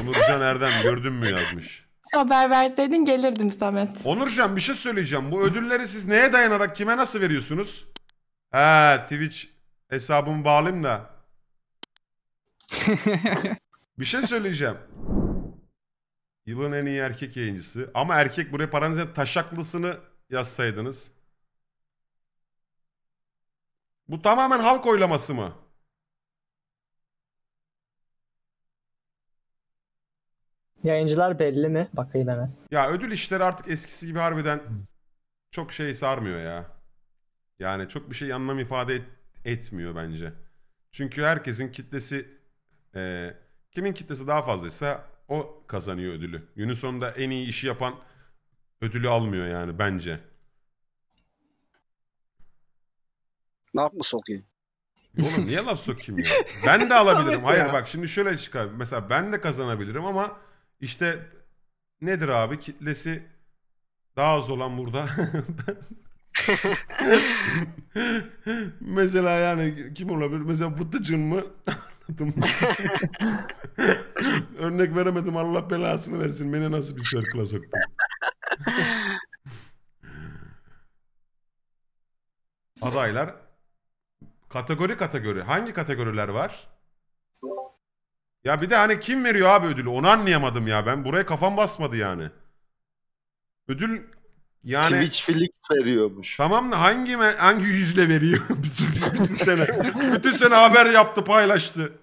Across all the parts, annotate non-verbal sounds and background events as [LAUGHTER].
Onurcan Erdem gördün mü yazmış. Haber verseydin gelirdim Samet. Onurcan bir şey söyleyeceğim. Bu ödülleri siz neye dayanarak kime nasıl veriyorsunuz? He, Twitch hesabımı bağlayayım da. [LAUGHS] bir şey söyleyeceğim. Yılın en iyi erkek yayıncısı. Ama erkek buraya paranızın taşaklısını yazsaydınız. Bu tamamen halk oylaması mı? Yayıncılar belli mi? Bakayım hemen. Ya ödül işleri artık eskisi gibi harbiden çok şey sarmıyor ya. Yani çok bir şey anlam ifade et, etmiyor bence. Çünkü herkesin kitlesi e, kimin kitlesi daha fazlaysa o kazanıyor ödülü. Günün sonunda en iyi işi yapan ödülü almıyor yani bence. Ne yapmış sokayım? Oğlum niye laf sokayım ya? [LAUGHS] Ben de alabilirim. Hayır bak şimdi şöyle çıkar. Mesela ben de kazanabilirim ama işte nedir abi kitlesi daha az olan burada. [LAUGHS] Mesela yani kim olabilir? Mesela Vıtıcın mı? Anladım. [LAUGHS] Örnek veremedim Allah belasını versin. Beni nasıl bir circle'a soktun? Adaylar kategori kategori. Hangi kategoriler var? Ya bir de hani kim veriyor abi ödülü? Onu anlayamadım ya ben. Buraya kafam basmadı yani. Ödül yani... Twitch Felix veriyormuş. Tamam da hangi hangi yüzle veriyor? [LAUGHS] bütün, bütün sene. bütün sene haber yaptı paylaştı.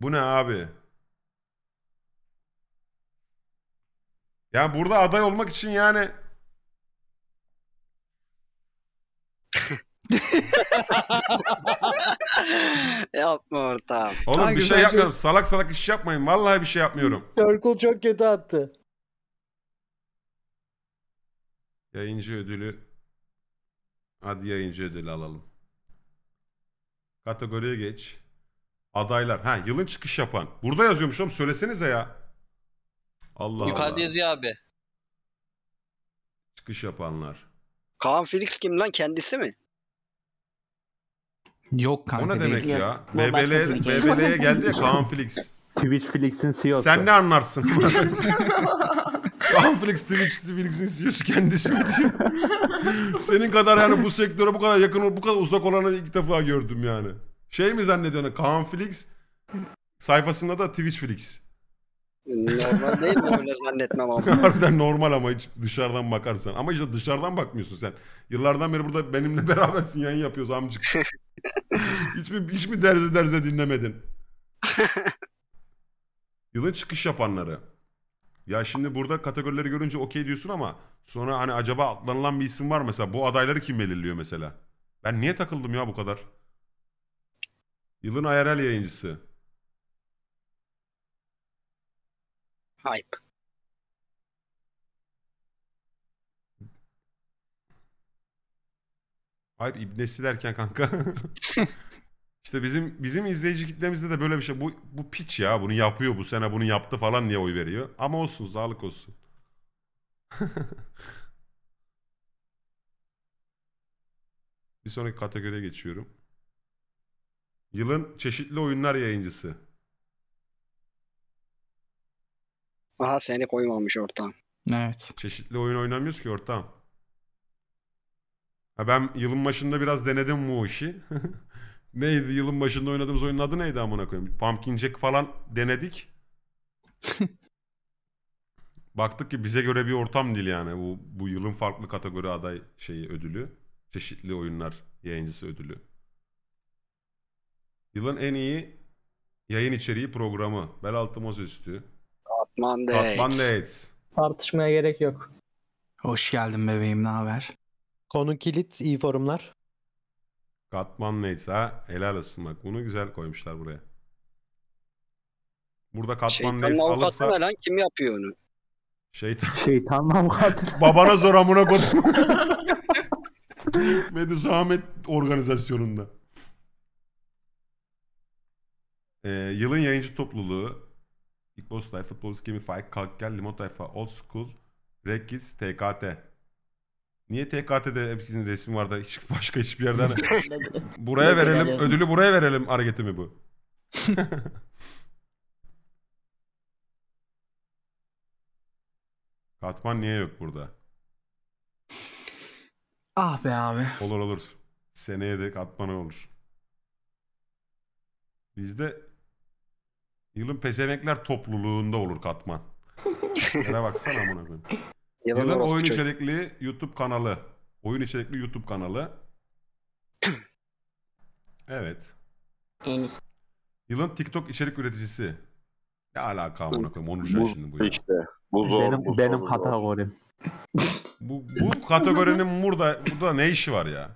Bu ne abi? Yani burada aday olmak için yani [LAUGHS] Yapma ortağım. Oğlum Hangi bir şey saçma? yapmıyorum. Salak salak iş yapmayın. Vallahi bir şey yapmıyorum. Circle çok kötü attı. Yayıncı ödülü. Hadi yayıncı ödülü alalım. Kategoriye geç. Adaylar. Ha yılın çıkış yapan. Burada yazıyormuş oğlum söylesenize ya. Allah Yukarı Allah. yazıyor abi. Çıkış yapanlar. Kaan Felix kim lan kendisi mi? Yok kanka. O ne demek değil. ya? BBL, BBL'ye şey. geldi ya [LAUGHS] Kaan Felix. Twitch Felix'in CEO'su. Sen ne anlarsın? [LAUGHS] Kaan Felix Twitch Felix'in CEO'su kendisi mi diyor? Senin kadar yani bu sektöre bu kadar yakın, bu kadar uzak olanı ilk defa gördüm yani. Şey mi zannediyorsun? Kaan Felix sayfasında da Twitch Felix. Normal değil mi öyle zannetmem ama. Harbiden normal ama hiç dışarıdan bakarsan. Ama işte dışarıdan bakmıyorsun sen. Yıllardan beri burada benimle [LAUGHS] berabersin yayın yapıyoruz amcık hiç mi, hiç mi derzi derze dinlemedin? [LAUGHS] Yılın çıkış yapanları. Ya şimdi burada kategorileri görünce okey diyorsun ama sonra hani acaba atlanılan bir isim var mesela. Bu adayları kim belirliyor mesela? Ben niye takıldım ya bu kadar? Yılın IRL yayıncısı. Hype. Hayır ibnesi derken kanka. [LAUGHS] İşte bizim bizim izleyici kitlemizde de böyle bir şey. Bu, bu piç ya bunu yapıyor bu sene bunu yaptı falan niye oy veriyor. Ama olsun sağlık olsun. [LAUGHS] bir sonraki kategoriye geçiyorum. Yılın çeşitli oyunlar yayıncısı. Aha seni koymamış ortağım. Evet. Çeşitli oyun oynamıyoruz ki ortağım. Ha ben yılın başında biraz denedim bu işi. [LAUGHS] neydi yılın başında oynadığımız oyunun adı neydi amına koyayım? Pumpkin Jack falan denedik. [LAUGHS] Baktık ki bize göre bir ortam değil yani bu, bu yılın farklı kategori aday şeyi ödülü. Çeşitli oyunlar yayıncısı ödülü. Yılın en iyi yayın içeriği programı. Bel altı masaüstü. Katman Dates. Tartışmaya gerek yok. Hoş geldin bebeğim ne haber? Konu kilit, iyi forumlar. Katman neyse ha helal olsun bak. Bunu güzel koymuşlar buraya. Burada katman neyse Şeytanın avukatı ne alırsa lan? Kim yapıyor onu? şeytan. [LAUGHS] Şeytan avukatı. [LAUGHS] Babana zor amına kodum. [LAUGHS] Medusa Ahmet organizasyonunda. Ee, yılın yayıncı topluluğu İkbos Tayfa, Futbolist Gemi Faik, Kalk Gel, Limo Tayfa, Old School, Rekiz, TKT. Niye TKT'de hepsinin resmi var da hiç başka hiçbir yerden [LAUGHS] buraya verelim ödülü buraya verelim hareketi mi bu? [LAUGHS] Katman niye yok burada? Ah be abi. Olur olur. Seneye de katman olur. Bizde yılın pesemekler topluluğunda olur katman. [LAUGHS] Yere baksana amına koyayım. Yılın, Yılın oyun çocuğu. içerikli YouTube kanalı. Oyun içerikli YouTube kanalı. [CLEARS THROAT] evet. Enis. Yılın TikTok içerik üreticisi. Ne alaka amına koyayım? Onur şimdi bu ya. İşte. Bu zor. Benim, bu benim kategorim. [LAUGHS] bu, bu kategorinin burada, burada ne işi var ya?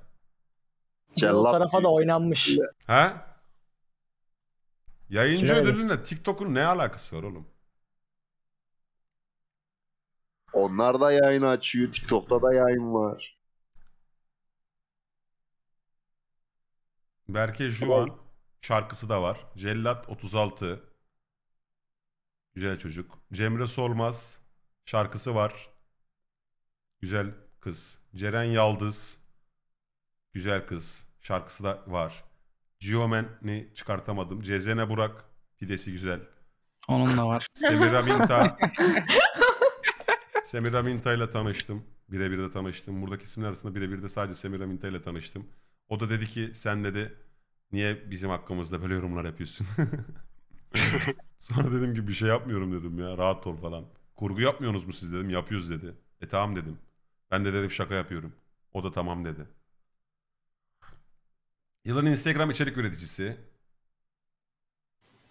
Cellat. Bu tarafa da oynanmış. He? Yayıncı ödülünle TikTok'un ne alakası var oğlum? Onlar da yayın açıyor. TikTok'ta da yayın var. Berke Juan şarkısı da var. Cellat 36. Güzel çocuk. Cemre Solmaz şarkısı var. Güzel kız. Ceren Yaldız. Güzel kız. Şarkısı da var. Geoman'i çıkartamadım. Cezene Burak. Pidesi güzel. Onun da var. Semira Minta. [LAUGHS] Semiraminta ile tanıştım. Birebir de tanıştım. Buradaki isimler arasında birebir de sadece Semiraminta ile tanıştım. O da dedi ki sen dedi niye bizim hakkımızda böyle yorumlar yapıyorsun? [LAUGHS] Sonra dedim ki bir şey yapmıyorum dedim ya rahat ol falan. Kurgu yapmıyorsunuz mu siz dedim. Yapıyoruz dedi. E tamam dedim. Ben de dedim şaka yapıyorum. O da tamam dedi. Yılın Instagram içerik üreticisi.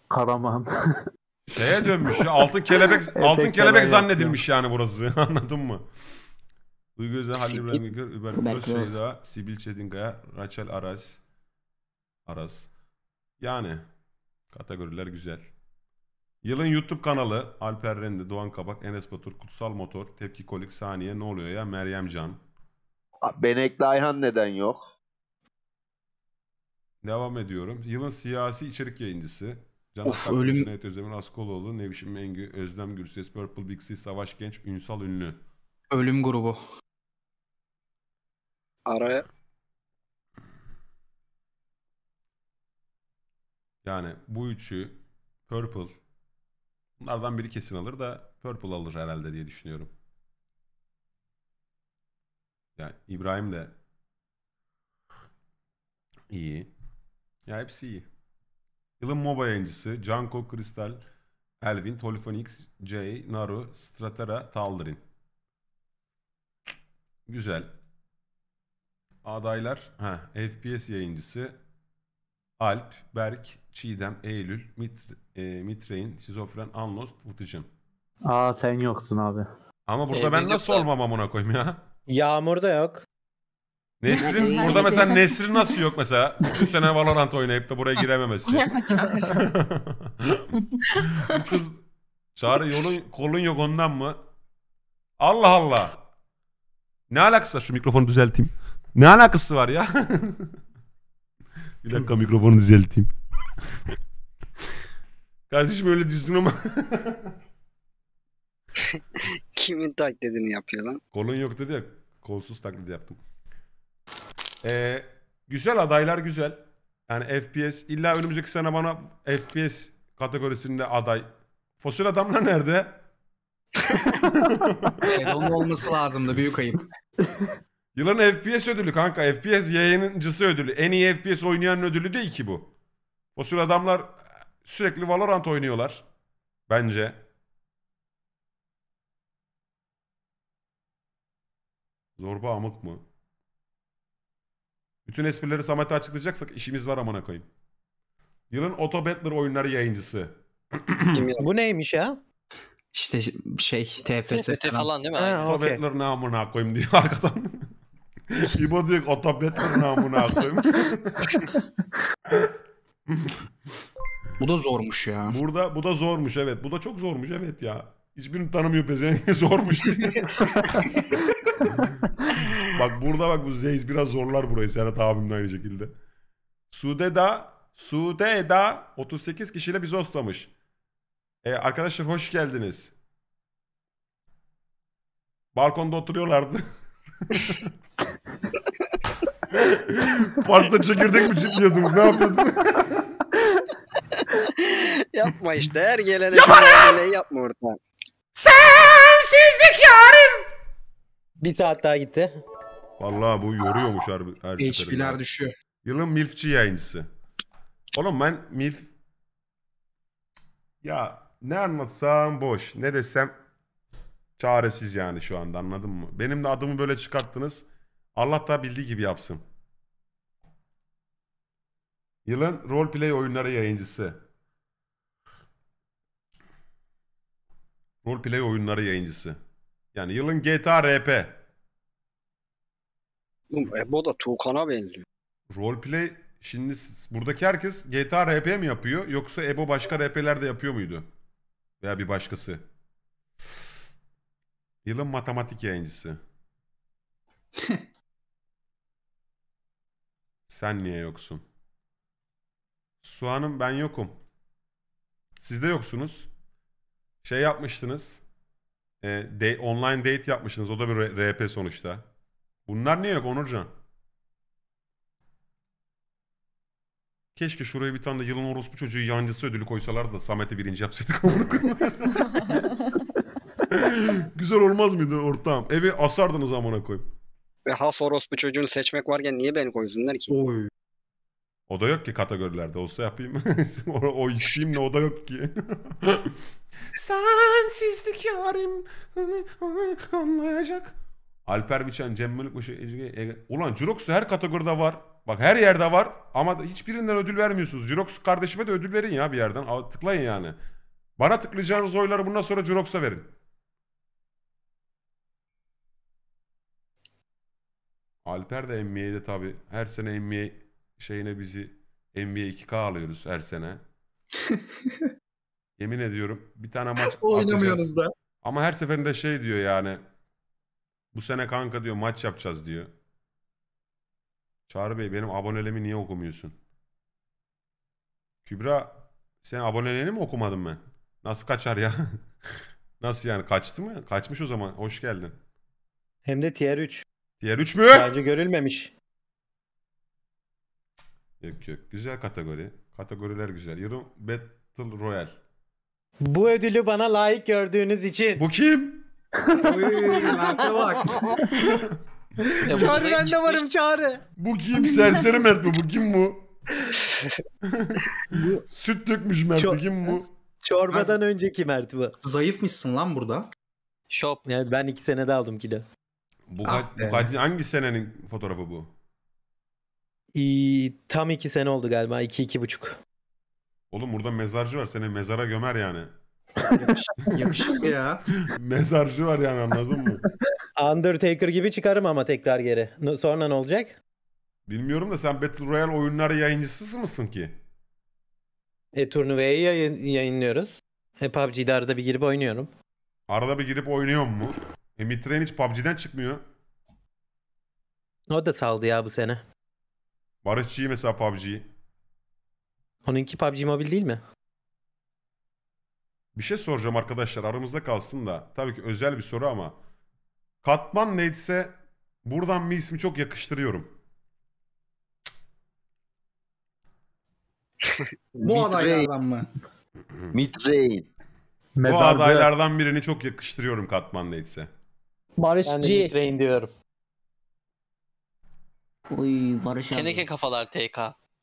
Karaman. [LAUGHS] Şeye dönmüş ya altın kelebek [LAUGHS] altın kelebek zannedilmiş yani burası [LAUGHS] anladın mı? Duygu Özen, Halil İbrahim Gökör, Über Kuros, Şeyda, Sibil Çetinkaya, Rachel Aras. Aras. Yani kategoriler güzel. Yılın YouTube kanalı Alper Rendi Doğan Kabak, Enes Batur, Kutsal Motor, Tepki Kolik, Saniye, Ne Oluyor Ya, Meryem Can. Benekli Ayhan neden yok? Devam ediyorum. Yılın siyasi içerik yayıncısı Can of Atak, ölüm. Cüneyt Özdemir Askoloğlu, Nevşin Mengü, Özlem Gürses, Purple Bixi, Savaş Genç, Ünsal Ünlü. Ölüm grubu. Araya Yani bu üçü Purple. Bunlardan biri kesin alır da Purple alır herhalde diye düşünüyorum. Yani İbrahim de iyi. Ya hepsi iyi. Yılın MOBA yayıncısı Canko, Kristal, Elvin, Tolifonix, Jay, Naru, Stratera, Taldrin. Güzel. Adaylar ha, FPS yayıncısı Alp, Berk, Çiğdem, Eylül, Mitre, e, Mitrein, Sizofren, Anlos, Vıtıcın. Aa sen yoksun abi. Ama burada Ee, ben biz nasıl yoksa- olmam amına koyayım ya? Yağmur da yok. Nesrin burada mesela Nesrin nasıl yok mesela? Bütün sene Valorant oynayıp da buraya girememesi. [LAUGHS] Şey [LAUGHS] kız Çağrı yolun kolun yok ondan mı? Allah Allah. Ne alakası var? Şu mikrofonu düzelteyim. Ne alakası var ya? [LAUGHS] Bir dakika mikrofonu düzelteyim. Kardeşim öyle düzgün ama. Kimin taklidini yapıyor lan? Kolun yok dedi ya. Kolsuz taklidi yaptım. Ee, güzel adaylar güzel. Yani FPS illa önümüzdeki sene bana FPS kategorisinde aday. Fosil adamlar nerede? [LAUGHS] evet onun olması lazımdı büyük ayıp. Yılın FPS ödülü kanka. FPS yayıncısı ödülü. En iyi FPS oynayan ödülü değil ki bu. Fosil adamlar sürekli Valorant oynuyorlar. Bence. Zorba amık mı? Bütün esprileri Samet'e açıklayacaksak işimiz var amına koyayım. Yılın Auto Battler oyunları yayıncısı. [CLEARS THROAT] Bu neymiş ya? İşte şey TFT, TFT falan değil mi? Ha, Auto okay. Battler ne amına koyayım diye arkadan. [LAUGHS] İbo diyor ki Auto Battler ne amına koyayım. bu da zormuş ya. Burada bu da zormuş evet. Bu da çok zormuş evet ya. Hiçbirini tanımıyor pezevenk [LAUGHS] zormuş. [LAUGHS] Bak burada bak bu zeyz biraz zorlar burayı Serhat abim aynı şekilde. Sudeda, Sudeda 38 kişiyle bizi hostlamış. E, arkadaşlar hoş geldiniz. Balkonda oturuyorlardı. [LAUGHS] Parkta çekirdek mi çitliyordunuz? Ne yapıyordunuz? [LAUGHS] yapma işte her gelene şöyle yapma orta. Sensizlik yarım. Bir saat daha gitti. Vallahi bu yoruyormuş her, her HP'ler düşüyor. Yılın MILF'çi yayıncısı. Oğlum ben MILF... Ya ne anlatsam boş. Ne desem çaresiz yani şu anda anladın mı? Benim de adımı böyle çıkarttınız. Allah da bildiği gibi yapsın. Yılın roleplay oyunları yayıncısı. Roleplay oyunları yayıncısı. Yani yılın GTA RP. Ebo da Tuğkan'a benziyor. Roleplay şimdi buradaki herkes GTA RP mi yapıyor yoksa Ebo başka RP'ler de yapıyor muydu? Veya bir başkası. Yılın matematik yayıncısı. [LAUGHS] Sen niye yoksun? Suanım ben yokum. Siz de yoksunuz. Şey yapmıştınız. E, de- online date yapmıştınız. O da bir RP sonuçta. Bunlar ne yok Onurcan? Keşke şuraya bir tane de yılın orospu çocuğu yancısı ödülü koysalardı da Samet'i birinci yapsaydık. [LAUGHS] Güzel olmaz mıydı ortam? Evi asardınız amına koyayım. Ve has orospu çocuğunu seçmek varken niye beni koysunlar ki? Oy. O da yok ki kategorilerde. Olsa yapayım. [LAUGHS] o, o isimle o da yok ki. [LAUGHS] Sensizlik yarim anlayacak. Alper Biçen, Cem Bölükbaşı, Ege... Ege... Ulan Jirox'u her kategoride var. Bak her yerde var ama hiçbirinden ödül vermiyorsunuz. Jirox kardeşime de ödül verin ya bir yerden. tıklayın yani. Bana tıklayacağınız oyları bundan sonra Jirox'a verin. Alper de NBA'de tabi her sene NBA şeyine bizi NBA 2K alıyoruz her sene. [LAUGHS] Yemin ediyorum bir tane maç Oynamıyoruz da. Ama her seferinde şey diyor yani bu sene kanka diyor maç yapacağız diyor. Çağrı Bey benim abonelemi niye okumuyorsun? Kübra sen abonelerini mi okumadın ben? Nasıl kaçar ya? [LAUGHS] Nasıl yani kaçtı mı? Kaçmış o zaman. Hoş geldin. Hem de tier 3. Tier 3 mü? Daha önce görülmemiş. Yok yok. Güzel kategori. Kategoriler güzel. Yorum Battle Royale. Bu ödülü bana layık gördüğünüz için. Bu kim? Oy, bak. Çağrı ben de varım Çağrı. Bu kim? Serseri Mert mi? Bu kim bu? [LAUGHS] Süt dökmüş Mert Çor- Kim bu? Çorbadan önceki Mert bu. Zayıfmışsın lan burada. Shop. Yani ben iki senede aldım kilo. Bu, Ah bu kaç- hangi senenin fotoğrafı bu? İyi, tam iki sene oldu galiba. iki iki buçuk. Oğlum burada mezarcı var. Seni mezara gömer yani. Yakışıklı, yakışıklı ya. Mezarcı var yani anladın mı? Undertaker gibi çıkarım ama tekrar geri. Sonra ne olacak? Bilmiyorum da sen Battle Royale oyunları yayıncısı mısın ki? E turnuvayı yayın- yayınlıyoruz. E PUBG'de arada bir girip oynuyorum. Arada bir girip oynuyor mu? E Mitren hiç PUBG'den çıkmıyor. O da saldı ya bu sene. Barışçı mesela PUBG'yi. Onunki PUBG Mobile değil mi? Bir şey soracağım arkadaşlar aramızda kalsın da. Tabii ki özel bir soru ama. Katman neyse buradan bir ismi çok yakıştırıyorum. Bu adaylardan mı? Midrain. [LAUGHS] Bu adaylardan birini çok yakıştırıyorum Katman neyse. Barış Ben Midrain diyorum. Oy Barış abi. Teneke kafalar TK.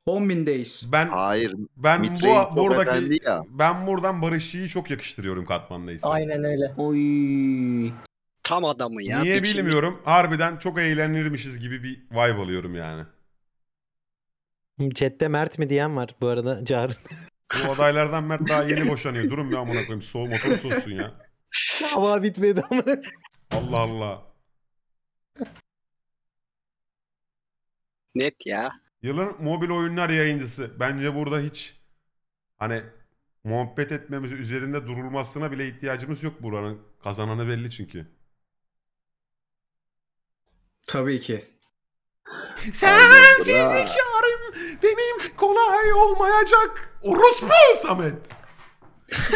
Hommin'deyiz. Ben Hayır. Ben bu buradaki ben buradan Barış'ı çok yakıştırıyorum Katman'dayız. Aynen öyle. Oy. Tam adamı ya. Niye biçim. bilmiyorum. Harbiden çok eğlenirmişiz gibi bir vibe alıyorum yani. Chat'te Mert mi diyen var bu arada Car. Bu adaylardan Mert daha yeni boşanıyor. Durun bir amına koyayım. Soğuk motor soğusun ya. Hava bitmedi ama. Allah Allah. Net ya. Yılın mobil oyunlar yayıncısı. Bence burada hiç hani muhabbet etmemiz üzerinde durulmasına bile ihtiyacımız yok buranın. Kazananı belli çünkü. Tabii ki. Sensizlikarım benim kolay olmayacak. Rus mu Samet. [LAUGHS]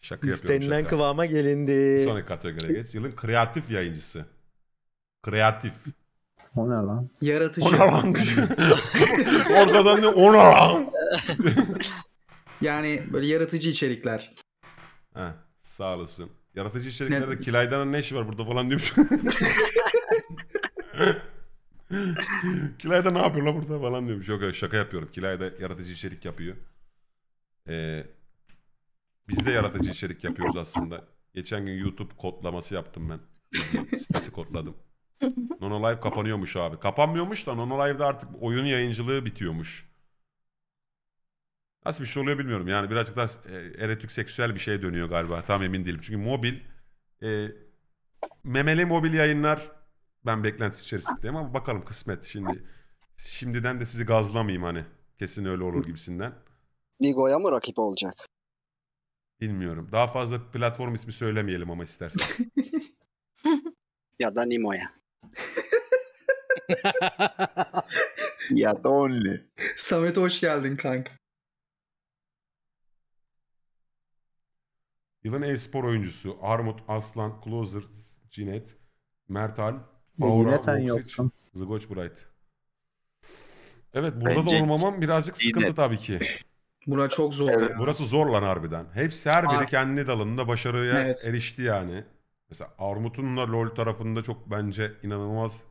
şaka yapıyorum İstenilen kıvama gelindi. Sonraki kategoriye geç. Yılın kreatif yayıncısı. Kreatif. O ne lan? Yaratıcı. O ne lan? [LAUGHS] Ortadan ne? O ne lan? yani böyle yaratıcı içerikler. He, sağ olasın. Yaratıcı içeriklerde ne? Kilaydan'ın ne işi var burada falan diyormuş. Şey- [LAUGHS] Kilayda ne yapıyor lan burada falan diyormuş. Şey yok şaka yapıyorum. Kilayda yaratıcı içerik yapıyor. Ee, biz de yaratıcı içerik yapıyoruz aslında. Geçen gün YouTube kodlaması yaptım ben. Sitesi kodladım. [LAUGHS] Nono Live kapanıyormuş abi. Kapanmıyormuş da Nono Live'da artık oyun yayıncılığı bitiyormuş. Nasıl bir şey oluyor bilmiyorum. Yani birazcık daha e, eretik seksüel bir şeye dönüyor galiba. Tam emin değilim. Çünkü mobil e, memeli mobil yayınlar ben beklentisi içerisindeyim ama bakalım kısmet. Şimdi şimdiden de sizi gazlamayayım hani. Kesin öyle olur gibisinden. Bigo'ya mı rakip olacak? Bilmiyorum. Daha fazla platform ismi söylemeyelim ama istersen. [LAUGHS] ya da Nimo'ya. [LAUGHS] ya da only. Samet hoş geldin kanka. Yılın e-spor oyuncusu Armut, Aslan, Closer, Cinet, Mertal, Aura, Vuksic, Zgoç Bright. Evet burada Bence... da olmamam birazcık sıkıntı tabii ki. Bura çok zor. Evet. Burası zor lan harbiden. Hepsi her biri kendi dalında başarıya evet. erişti yani. Mesela Armut'un LoL tarafında çok bence inanılmaz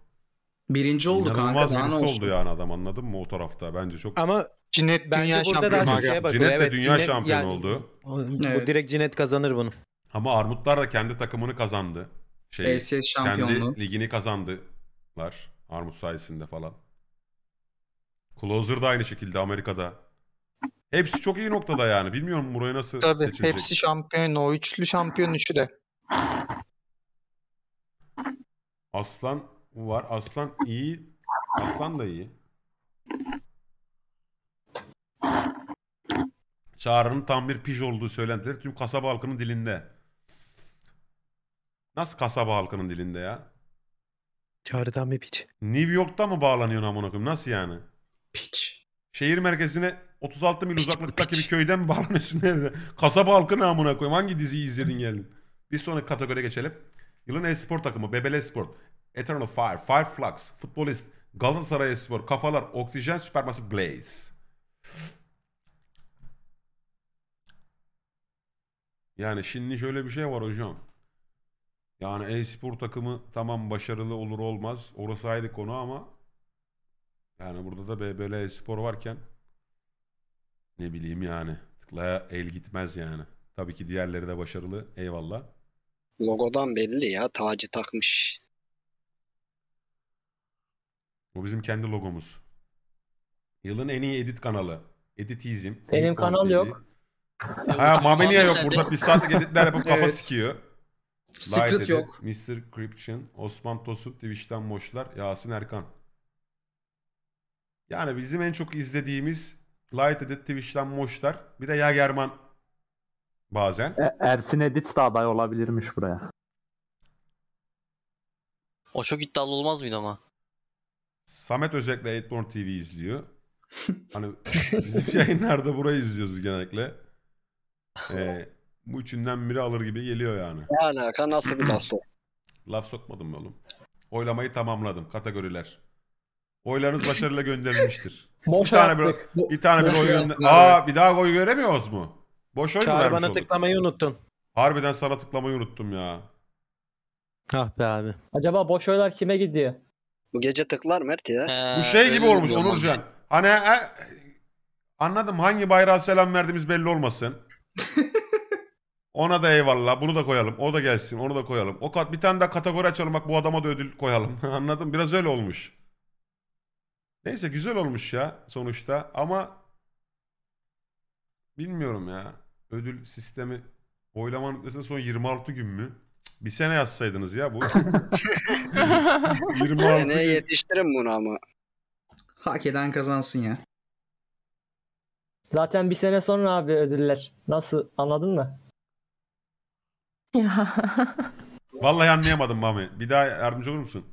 Birinci oldu İnanılmaz kanka. birisi oldu yani adam anladın mı o tarafta bence çok. Ama Cinet bence dünya burada daha şampiyonu. Cinet de evet, dünya Cinet- şampiyonu yani- oldu. Bu direkt Cinet kazanır bunu. Ama Armutlar da kendi takımını kazandı. Şey, LCS e şampiyonluğu. kendi ligini kazandılar Armut sayesinde falan. Closer da aynı şekilde Amerika'da. Hepsi çok iyi noktada yani. Bilmiyorum burayı nasıl Tabii seçilecek. hepsi şampiyon. O üçlü şampiyon üçü de. Aslan var. Aslan iyi. Aslan da iyi. Çağrı'nın tam bir pij olduğu söylentileri tüm kasaba halkının dilinde. Nasıl kasaba halkının dilinde ya? Çağrı tam bir piç. New York'ta mı bağlanıyorsun amına koyayım? Nasıl yani? Piç. Şehir merkezine 36 mil Piç, uzaklıktaki piç. bir köyden mi bağlanıyorsun [LAUGHS] nerede? Kasaba halkı ne amına koyayım? Hangi diziyi izledin geldin? Bir sonraki kategoriye geçelim. Yılın espor takımı Bebele Sport, Eternal Fire, Fire Flux, Futbolist, Galatasaray Espor, Kafalar, Oksijen, Süpermasif Blaze. Yani şimdi şöyle bir şey var hocam. Yani e-spor takımı tamam başarılı olur olmaz. Orası ayrı konu ama yani burada da BBL e-spor varken ne bileyim yani tıklaya el gitmez yani. Tabii ki diğerleri de başarılı. Eyvallah. Logodan belli ya tacı takmış. Bu bizim kendi logomuz. Yılın en iyi edit kanalı. Editizm. Benim kanal yok. Ha Mameliya yok burada. Bir saatlik editler yapıp kafa Evet. sikiyor. Light Secret edit, yok. Mr. Cryption, Osman Tosun, Twitch'ten Moşlar, Yasin Erkan. Yani bizim en çok izlediğimiz Light Edit, Twitch'ten Moşlar. Bir de Yagerman bazen. E, Ersin Edit de aday olabilirmiş buraya. O çok iddialı olmaz mıydı ama? Samet özellikle Edborn TV izliyor. [LAUGHS] hani bizim [LAUGHS] yayınlarda burayı izliyoruz genellikle. Ee, bu üçünden biri alır gibi geliyor yani. Ne alaka nasıl bir laf sok? [CLEARS THROAT] Laf sokmadım oğlum? Oylamayı tamamladım kategoriler. Oylarınız başarıyla gönderilmiştir. bir tane bir, bir tane bir oy gönder. Aa bir daha oy göremiyoruz mu? Boş oy mu Çağrı vermiş bana olduk? unuttun. Harbiden sana tıklamayı unuttum ya. Ah be abi. Acaba boş oylar kime gidiyor? Bu gece tıklar Mert ya. Bu şey gibi olmuş Onurcan. Hani e, anladım hangi bayrağa selam verdiğimiz belli olmasın. [LAUGHS] Ona da eyvallah. Bunu da koyalım. O da gelsin. Onu da koyalım. O kat bir tane daha kategori açalım. Bak bu adama da ödül koyalım. [LAUGHS] Anladım. Biraz öyle olmuş. Neyse güzel olmuş ya sonuçta ama bilmiyorum ya ödül sistemi oylama noktasında son 26 gün mü? Bir sene yazsaydınız ya bu. 26 [LAUGHS] [LAUGHS] gün. yetiştirin bunu ama. Hak eden kazansın ya. Zaten bir sene sonra abi ödüller. Nasıl anladın mı? [LAUGHS] Vallahi anlayamadım Mami. Bir daha yardımcı olur musun?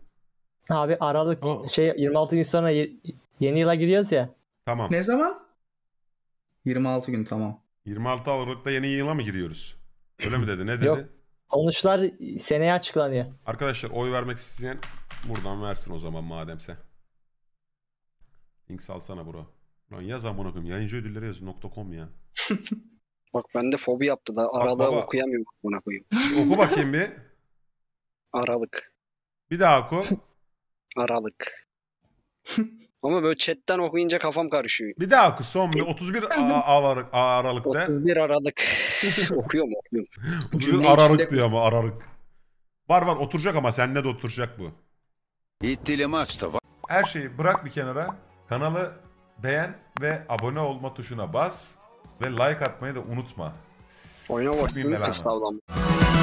Abi Aralık O- şey 26 gün sonra ye- yeni yıla giriyoruz ya. Tamam. Ne zaman? 26 gün tamam. 26 Aralık'ta yeni yıla mı giriyoruz? Öyle mi dedi? Ne dedi? Yok. Sonuçlar seneye açıklanıyor. Arkadaşlar oy vermek isteyen buradan versin o zaman mademse. Link salsana bro. Lan yaz amına koyayım. Yayıncı ödülleri yaz. .com ya. [LAUGHS] Bak ben de fobi yaptı da aralığı baba. okuyamıyorum buna koyayım. [LAUGHS] Oku bakayım bir. Aralık. Bir daha oku. [LAUGHS] Aralık. [LAUGHS] Ama böyle chatten okuyunca kafam karışıyor. Bir daha oku son bir 31 Aralık, Aralık'ta. 31 Aralık. [LAUGHS] okuyorum, okuyorum. Okuyor. 31 Aralık içinde... diyor ama Aralık. Var var oturacak ama sende de oturacak bu. var. Her şeyi bırak bir kenara. Kanalı beğen ve abone olma tuşuna bas. Ve like atmayı da unutma. Oyuna bak.